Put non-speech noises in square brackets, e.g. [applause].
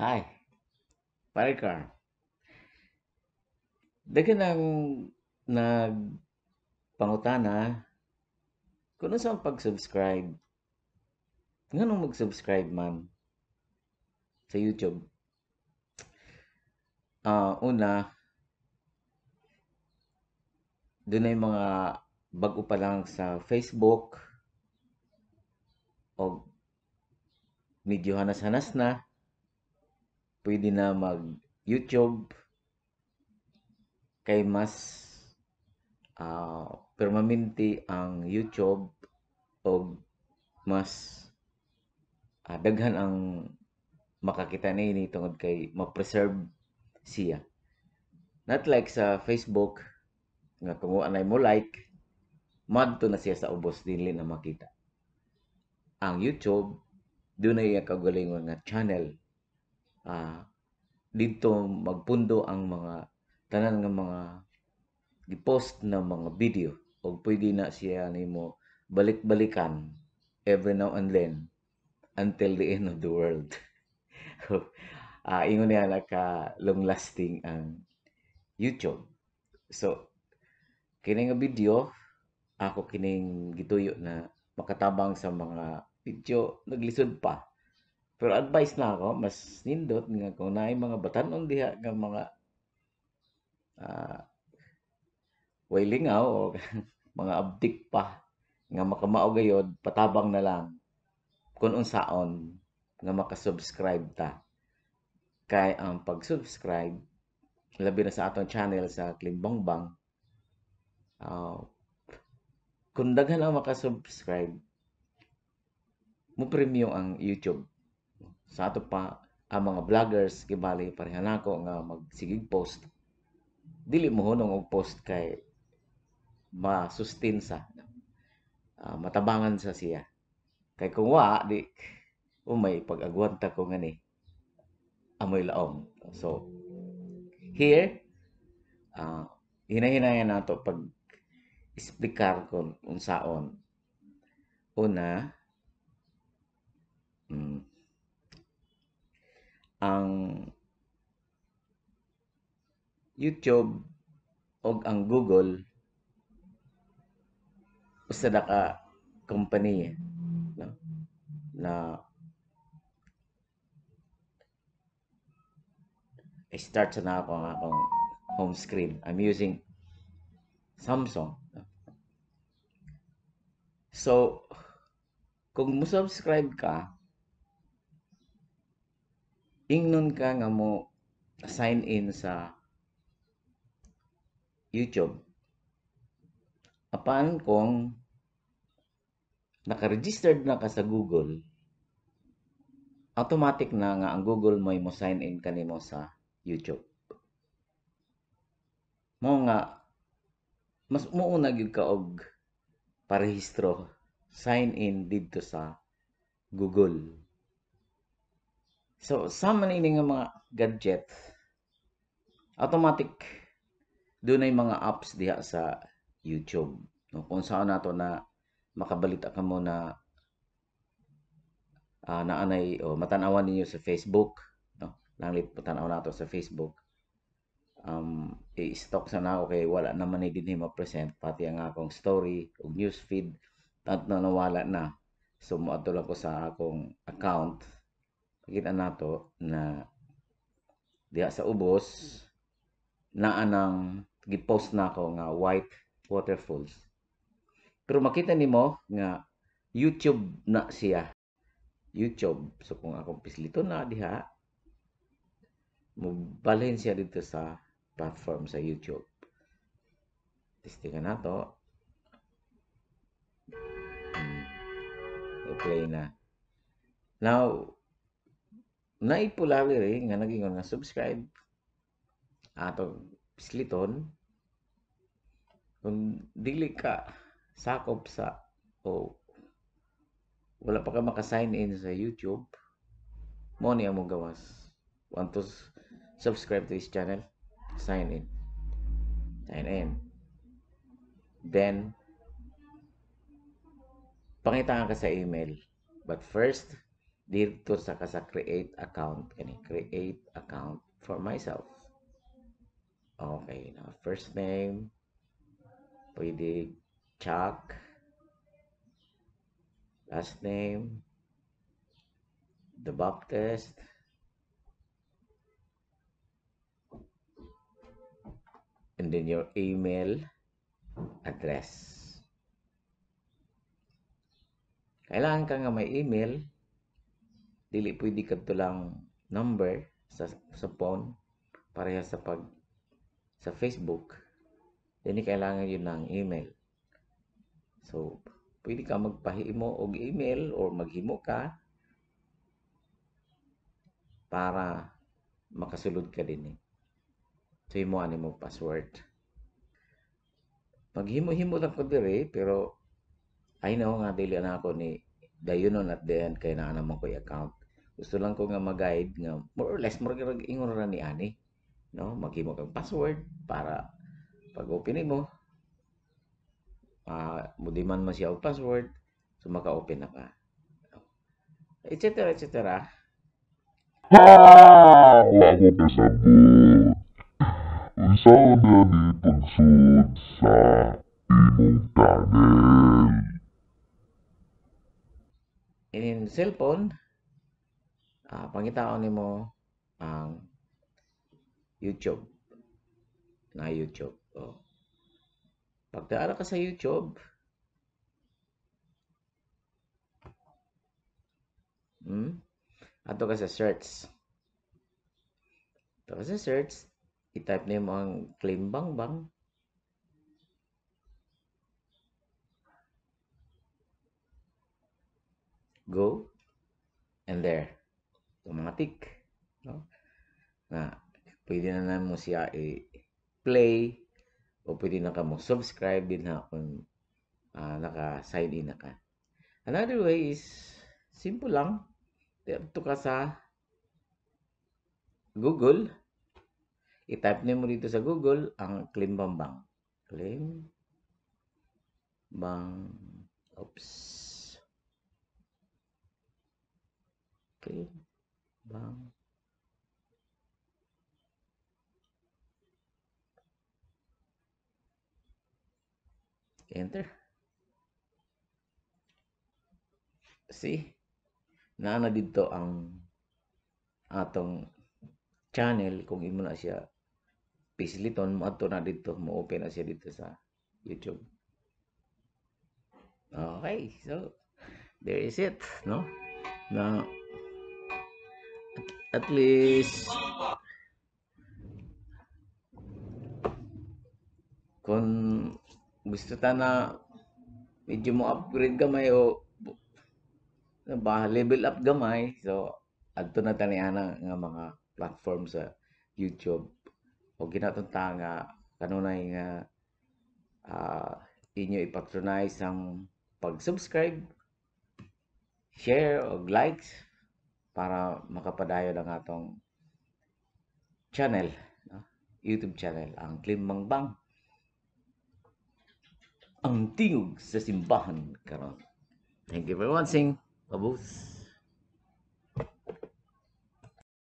Hi, Parekar. Daghan na akong nagpangutana kung ano ang pag-subscribe. Nganong mag-subscribe, ma'am, sa YouTube? Ah, una, doon ay mga bago pa lang sa Facebook o medyo hanas-hanas na pwede na mag YouTube kay mas uh, permanente ang YouTube o mas uh, daghan ang makakita na ini tungod kay ma-preserve siya. Not like sa Facebook nga kung anay mo like, madto na siya sa ubos dili na makita. Ang YouTube dunay ang kagalingon nga channel uh, dito magpundo ang mga tanan nga mga gipost na mga video o pwede na siya nimo balik-balikan every now and then until the end of the world. uh, [laughs] ingon niya ka long lasting ang YouTube. So kini nga video ako kining gituyo na makatabang sa mga video naglisod pa pero advice na ako, mas nindot nga kung naay mga batanon diha nga mga uh, wailingaw o [laughs] mga abdik pa nga makamao gayod patabang na lang kung unsaon nga makasubscribe ta kay ang um, pag-subscribe labi na sa atong channel sa Klimbongbang uh, ah, kung daghan ang makasubscribe mo premium ang YouTube sa ato pa, ang mga vloggers, kibali pareha na ako nga magsigig post. Dili mo hunong og post kay masustin sa uh, matabangan sa siya. Kay kung wa, di, umay, pag-agwanta ko nga ni, amoy laom. So, here, uh, ah, hinahinayan na ito pag-explicar ko unsaon. Una, ang YouTube o ang Google usa na ka company no? na I start na ako ang akong home screen. I'm using Samsung. So, kung mo-subscribe ka ingnon ka nga mo sign in sa YouTube. Apan kung naka-registered na ka sa Google, automatic na nga ang Google may mo sign in kanimo sa YouTube. Mo nga mas muuna gyud ka og parehistro sign in didto sa Google. So, sa manining ng mga gadget, automatic doon ay mga apps diha sa YouTube. No? Kung saan nato na makabalita ka mo na uh, naanay o oh, matanawan ninyo sa Facebook. No? Langlit matanaw nato sa Facebook. Um, i-stock sana ako kay wala naman ni dinhi ma-present pati ang akong story ug news feed at nawala na. So, moadto lang ko sa akong account Kita nato na diha sa ubos naa nang gipost na ako nga white waterfalls. Pero makita nimo nga YouTube na siya. YouTube. So kung akong pislito na diha, mubalhin siya dito sa platform sa YouTube. Testingan na to. Hmm. I-play na. Now, naipula diri nga nagingon nga subscribe ato pisliton kung dili ka sakop sa o wala pa ka maka-sign in sa YouTube mo niya among gawas want to subscribe to his channel sign in sign in then pangitangan ka sa email but first dito sa kasa create account kani create account for myself okay na first name pwede Chuck last name the Baptist and then your email address kailangan ka nga may email dili pwede kadto lang number sa sa phone pareha sa pag sa Facebook dili kailangan yun ng email so pwede ka magpahimo og email or maghimo ka para makasulod ka din eh. So, himo ani mo password. paghimo himo lang ko dire, pero ay na nga dili na ako ni dayunon at the end kay na naman ko account gusto lang ko nga mag-guide nga more or less more ingon ra ni ani no maghimo kag password para pag open ah, mo uh, mudiman man siya og password so maka-open na ka etc etc ha wala ko kasabot unsa na ni pagsud sa imong tunnel in cellphone uh, ah, pangitaon mo ang YouTube na YouTube. Oh. Pagdaara ka sa YouTube, hmm? ato ka sa search. Ato ka sa search, i-type na mo ang claim bang bang. Go, and there automatic. No? Na, pwede na naman mo siya i-play o pwede na ka mo subscribe din na kung uh, naka-sign in na ka. Another way is, simple lang. Ito ka sa Google. I-type na mo dito sa Google ang claim bambang. Claim bang oops. Okay bang enter see na na dito ang atong channel kung imo na siya pisliton mo ato na dito mo open na siya dito sa YouTube okay so there is it no na at least kung gusto ta na medyo mo upgrade gamay o ba level up gamay so adto na ta niana nga mga platform sa YouTube o ginatunta nga kanunay nga uh, inyo ipatronize ang pag-subscribe, share o likes para makapadayo lang atong channel, no? YouTube channel, ang Clean Ang tingog sa simbahan karon. Thank you for watching. Babus.